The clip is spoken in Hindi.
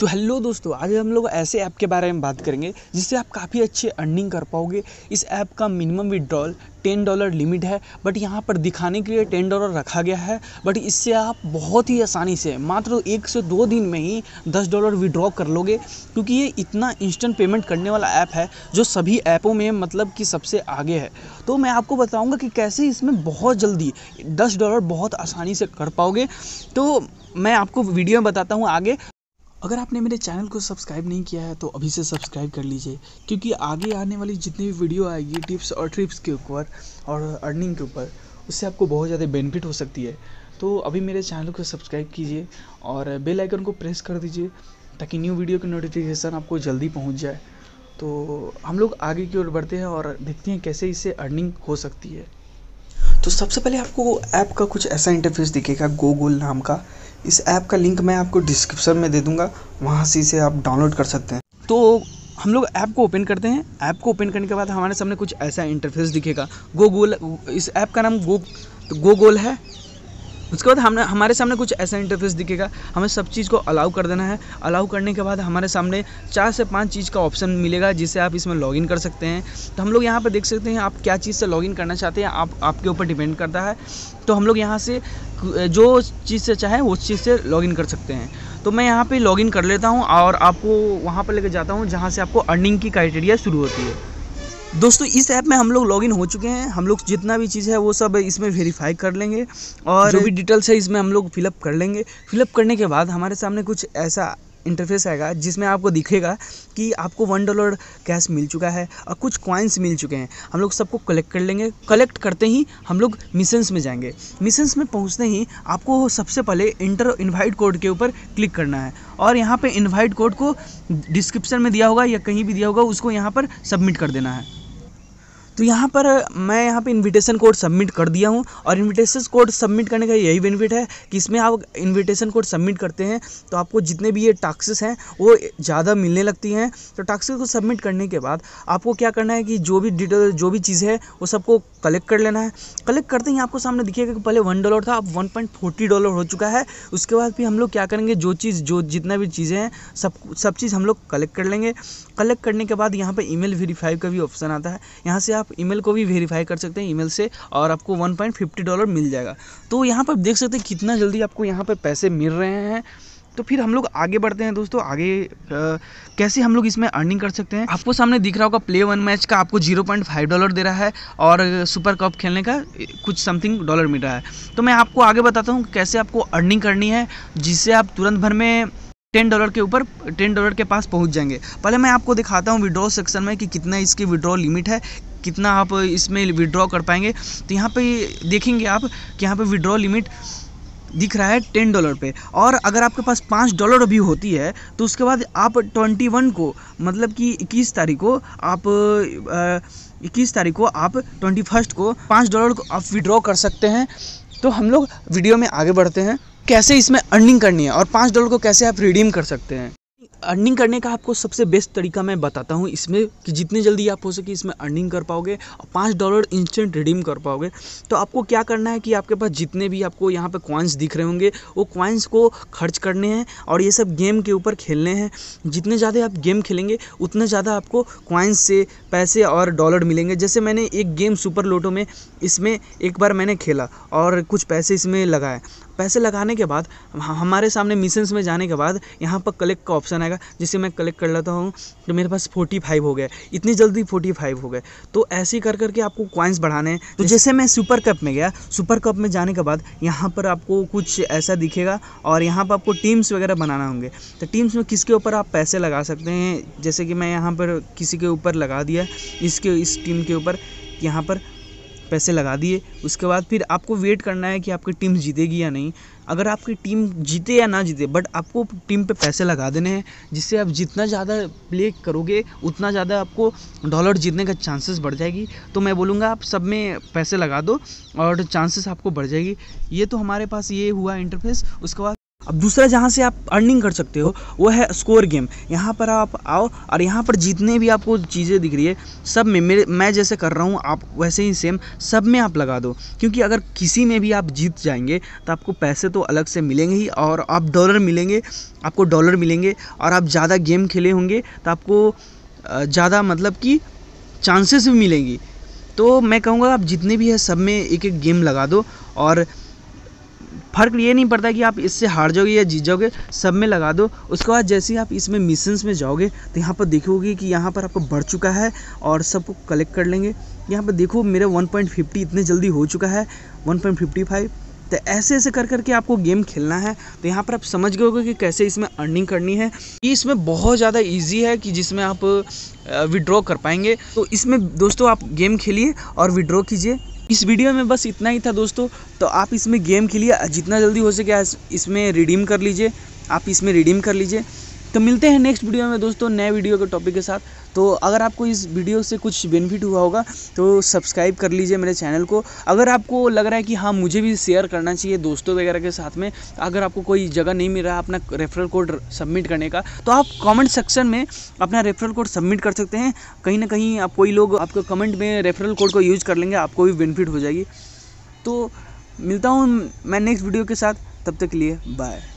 तो हेलो दोस्तों आज हम लोग ऐसे ऐप के बारे में बात करेंगे जिससे आप काफ़ी अच्छे अर्निंग कर पाओगे इस ऐप का minimum withdrawal ten dollar limit है बट यहाँ पर दिखाने के लिए टेन डॉलर रखा गया है बट इससे आप बहुत ही आसानी से मात्र एक से दो दिन में ही दस डॉलर विड्रॉ कर लोगे क्योंकि ये इतना इंस्टेंट पेमेंट करने वाला ऐप है जो सभी ऐपों में मतलब कि सबसे आगे है तो मैं आपको बताऊँगा कि कैसे इसमें बहुत जल्दी दस डॉलर बहुत आसानी से कर पाओगे तो मैं आपको वीडियो में बताता हूँ आगे अगर आपने मेरे चैनल को सब्सक्राइब नहीं किया है तो अभी से सब्सक्राइब कर लीजिए क्योंकि आगे आने वाली जितनी भी वीडियो आएगी टिप्स और ट्रिप्स के ऊपर और अर्निंग के ऊपर उससे आपको बहुत ज़्यादा बेनिफिट हो सकती है तो अभी मेरे चैनल को सब्सक्राइब कीजिए और बेल आइकन को प्रेस कर दीजिए ताकि न्यू वीडियो की नोटिफिकेशन आपको जल्दी पहुंच जाए तो हम लोग आगे की ओर बढ़ते हैं और देखते हैं कैसे इससे अर्निंग हो सकती है तो सबसे पहले आपको ऐप का कुछ ऐसा इंटरफेस दिखेगा गूगल नाम का इस ऐप का लिंक मैं आपको डिस्क्रिप्शन में दे दूंगा वहाँ से इसे आप डाउनलोड कर सकते हैं तो हम लोग ऐप को ओपन करते हैं ऐप को ओपन करने के बाद हमारे सामने कुछ ऐसा इंटरफेस दिखेगा गो इस ऐप का नाम गो तो गूगल है उसके बाद हमने हमारे सामने कुछ ऐसा इंटरफेस दिखेगा हमें सब चीज़ को अलाउ कर देना है अलाउ करने के बाद हमारे सामने चार से पाँच चीज़ का ऑप्शन मिलेगा जिसे आप इसमें लॉगिन कर सकते हैं तो हम लोग यहाँ पर देख सकते हैं आप क्या चीज़ से लॉगिन करना चाहते हैं आप आपके ऊपर डिपेंड करता है तो हम लोग यहाँ से जो चीज़ से चाहें उस चीज़ से लॉगिन कर सकते हैं तो मैं यहाँ पर लॉगिन कर लेता हूँ और आपको वहाँ पर लेकर जाता हूँ जहाँ से आपको अर्निंग की क्राइटेरिया शुरू होती है दोस्तों इस ऐप में हम लोग लॉगिन हो चुके हैं हम लोग जितना भी चीज़ है वो सब इसमें वेरीफाई कर लेंगे और जो भी डिटेल्स है इसमें हम लोग फिलअप कर लेंगे फिलअप करने के बाद हमारे सामने कुछ ऐसा इंटरफेस आएगा जिसमें आपको दिखेगा कि आपको वन डॉलर कैश मिल चुका है और कुछ कॉइन्स मिल चुके हैं हम लोग सबको कलेक्ट कर लेंगे कलेक्ट करते ही हम लोग मिशंस में जाएंगे मिशंस में पहुँचते ही आपको सबसे पहले इंटर इन्वाइट कोड के ऊपर क्लिक करना है और यहाँ पर इन्वाइट कोड को डिस्क्रिप्शन में दिया होगा या कहीं भी दिया होगा उसको यहाँ पर सबमिट कर देना है तो यहाँ पर मैं यहाँ पे इनविटेशन कोड सबमिट कर दिया हूँ और इनविटेशन कोड सबमिट करने का यही बेनिफिट है कि इसमें आप इनविटेशन कोड सबमिट करते हैं तो आपको जितने भी ये टास्कस हैं वो ज़्यादा मिलने लगती हैं तो टास्क को सबमिट करने के बाद आपको क्या करना है कि जो भी डिटेल जो भी चीज़ है वो सबको कलेक्ट कर लेना है कलेक्ट करते ही आपको सामने दिखेगा कि पहले वन डॉलर था अब वन पॉइंट फोर्टी डॉलर हो चुका है उसके बाद भी हम लोग क्या करेंगे जो चीज़ जो जितना भी चीज़ें हैं सब सब चीज़ हम लोग कलेक्ट कर लेंगे कलेक्ट करने के बाद यहाँ पे ईमेल वेरीफाई का भी ऑप्शन आता है यहाँ से आप ईमेल को भी वेरीफाई कर सकते हैं ईमेल से और आपको 1.50 डॉलर मिल जाएगा तो यहाँ पर देख सकते हैं कितना जल्दी आपको यहाँ पर पैसे मिल रहे हैं तो फिर हम लोग आगे बढ़ते हैं दोस्तों आगे आ, कैसे हम लोग इसमें अर्निंग कर सकते हैं आपको सामने दिख रहा होगा प्ले वन मैच का आपको जीरो पॉइंट फाइव डॉलर दे रहा है और सुपर कप खेलने का कुछ समथिंग डॉलर मिल रहा है तो मैं आपको आगे बताता हूँ कैसे आपको अर्निंग करनी है जिससे आप तुरंत भर में टेन डॉलर के ऊपर टेन डॉलर के पास पहुंच जाएंगे पहले मैं आपको दिखाता हूँ विड्रॉ सेक्शन में कि कितना इसकी विड्रॉ लिमिट है कितना आप इसमें विड्रॉ कर पाएंगे तो यहाँ पर देखेंगे आप कि यहाँ पर विड्रॉ लिमिट दिख रहा है टेन डॉलर पे और अगर आपके पास पाँच डॉलर भी होती है तो उसके बाद आप ट्वेंटी वन को मतलब कि इक्कीस तारीख को आप इक्कीस तारीख को आप ट्वेंटी फर्स्ट को पाँच डॉलर को आप विड्रॉ कर सकते हैं तो हम लोग वीडियो में आगे बढ़ते हैं कैसे इसमें अर्निंग करनी है और पाँच डॉलर को कैसे आप रिडीम कर सकते हैं अर्निंग करने का आपको सबसे बेस्ट तरीका मैं बताता हूँ इसमें कि जितने जल्दी आप हो सके इसमें अर्निंग कर पाओगे और पाँच डॉलर इंस्टेंट रिडीम कर पाओगे तो आपको क्या करना है कि आपके पास जितने भी आपको यहाँ पे क्वाइंस दिख रहे होंगे वो क्वाइंस को खर्च करने हैं और ये सब गेम के ऊपर खेलने हैं जितने ज़्यादा आप गेम खेलेंगे उतने ज़्यादा आपको क्वाइंस से पैसे और डॉलर मिलेंगे जैसे मैंने एक गेम सुपर लोटो में इसमें एक बार मैंने खेला और कुछ पैसे इसमें लगाए पैसे लगाने के बाद हमारे सामने मिशंस में जाने के बाद यहाँ पर कलेक्ट का ऑप्शन है आएगा जिसे मैं कलेक्ट कर लेता हूँ तो मेरे पास फोर्टी फाइव हो गया इतनी जल्दी फोर्टी फाइव हो गए तो ऐसे कर करके आपको कॉइन्स बढ़ाने हैं तो जैसे मैं सुपर कप में गया सुपर कप में जाने के बाद यहाँ पर आपको कुछ ऐसा दिखेगा और यहाँ पर आपको टीम्स वगैरह बनाना होंगे तो टीम्स में किसके ऊपर आप पैसे लगा सकते हैं जैसे कि मैं यहाँ पर किसी के ऊपर लगा दिया इसके इस टीम के ऊपर यहाँ पर पैसे लगा दिए उसके बाद फिर आपको वेट करना है कि आपकी टीम जीतेगी या नहीं अगर आपकी टीम जीते या ना जीते बट आपको टीम पे पैसे लगा देने हैं जिससे आप जितना ज़्यादा प्ले करोगे उतना ज़्यादा आपको डॉलर जीतने का चांसेस बढ़ जाएगी तो मैं बोलूँगा आप सब में पैसे लगा दो और चांसेस आपको बढ़ जाएगी ये तो हमारे पास ये हुआ इंटरफेस उसके बाद अब दूसरा जहाँ से आप अर्निंग कर सकते हो वो है स्कोर गेम यहाँ पर आप आओ और यहाँ पर जितने भी आपको चीज़ें दिख रही है सब में मेरे मैं जैसे कर रहा हूँ आप वैसे ही सेम सब में आप लगा दो क्योंकि अगर किसी में भी आप जीत जाएंगे तो आपको पैसे तो अलग से मिलेंगे ही और आप डॉलर मिलेंगे आपको डॉलर मिलेंगे और आप ज़्यादा गेम खेले होंगे तो आपको ज़्यादा मतलब कि चांसेस भी मिलेंगी तो मैं कहूँगा आप जितने भी हैं सब में एक एक गेम लगा दो और फ़र्क ये नहीं पड़ता कि आप इससे हार जाओगे या जीत जाओगे सब में लगा दो उसके बाद जैसे ही आप इसमें मिशंस में जाओगे तो यहाँ पर देखोगे कि यहाँ पर आपको बढ़ चुका है और सबको कलेक्ट कर लेंगे यहाँ पर देखो मेरा वन इतने जल्दी हो चुका है वन तो ऐसे ऐसे कर करके आपको गेम खेलना है तो यहाँ पर आप समझ गए होगे कि कैसे इसमें अर्निंग करनी है ये इसमें बहुत ज़्यादा इजी है कि जिसमें आप विड्रॉ कर पाएंगे तो इसमें दोस्तों आप गेम खेलिए और विड्रॉ कीजिए इस वीडियो में बस इतना ही था दोस्तों तो आप इसमें गेम खेलिए जितना जल्दी हो सके इसमें रिडीम कर लीजिए आप इसमें रिडीम कर लीजिए तो मिलते हैं नेक्स्ट वीडियो में दोस्तों नए वीडियो के टॉपिक के साथ तो अगर आपको इस वीडियो से कुछ बेनिफिट हुआ होगा तो सब्सक्राइब कर लीजिए मेरे चैनल को अगर आपको लग रहा है कि हाँ मुझे भी शेयर करना चाहिए दोस्तों वगैरह के साथ में अगर आपको कोई जगह नहीं मिल रहा अपना रेफरल कोड सबमिट करने का तो आप कमेंट सेक्शन में अपना रेफरल कोड सबमिट कर सकते हैं कहीं ना कहीं आप कोई लोग आपके कमेंट में रेफरल कोड को यूज़ कर लेंगे आपको भी बेनिफिट हो जाएगी तो मिलता हूँ मैं नेक्स्ट वीडियो के साथ तब तक के लिए बाय